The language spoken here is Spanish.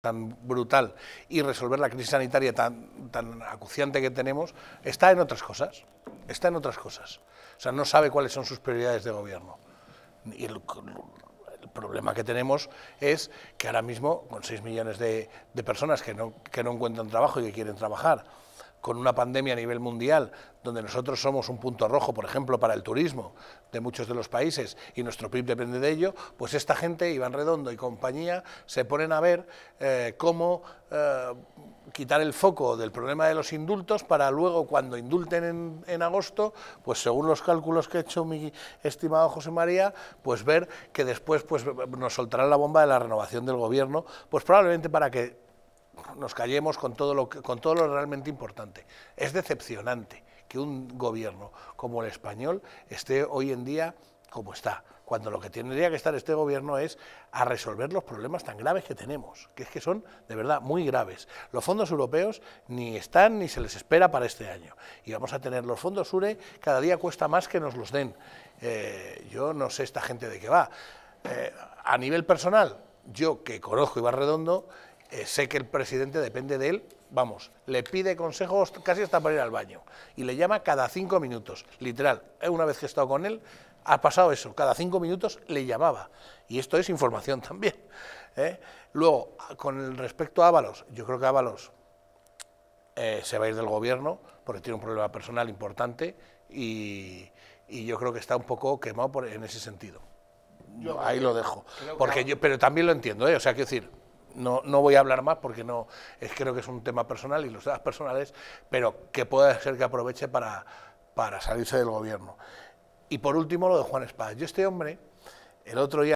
tan brutal y resolver la crisis sanitaria tan, acuciante que tenemos, está en otras cosas, está en otras cosas. O sea, no sabe cuáles son sus prioridades de gobierno. Y el, problema que tenemos es que ahora mismo, con 6 millones de, personas que no encuentran trabajo y que quieren trabajar, con una pandemia a nivel mundial, donde nosotros somos un punto rojo, por ejemplo, para el turismo de muchos de los países y nuestro PIB depende de ello, pues esta gente, Iván Redondo y compañía, se ponen a ver eh, cómo eh, quitar el foco del problema de los indultos para luego, cuando indulten en, agosto, pues según los cálculos que ha hecho mi estimado José María, pues ver que después pues, nos soltarán la bomba de la renovación del gobierno, pues probablemente para que nos callemos con todo, lo con todo lo realmente importante. Es decepcionante que un gobierno como el español esté hoy en día como está, cuando lo que tendría que estar este gobierno es a resolver los problemas tan graves que tenemos, que es que son de verdad muy graves. Los fondos europeos ni están ni se les espera para este año. Y vamos a tener los fondos URE, cada día cuesta más que nos los den. Eh, yo no sé esta gente de qué va. Eh, a nivel personal, yo que conozco va Redondo, eh, sé que el presidente depende de él, vamos, le pide consejos casi hasta para ir al baño y le llama cada cinco minutos, literal. Eh, una vez que he estado con él, ha pasado eso, cada cinco minutos le llamaba y esto es información también. ¿eh? Luego, con respecto a Ábalos, yo creo que Ábalos se va a ir del gobierno porque tiene un problema personal importante y, yo creo que está un poco quemado en ese sentido. ahí lo dejo. Porque yo, pero también lo entiendo, o sea, quiero decir, no, voy a hablar más porque no es, creo que es un tema personal y los temas personales, pero que pueda ser que aproveche para, para salirse del gobierno. Y por último, lo de Juan Espada. Yo este hombre, el otro día...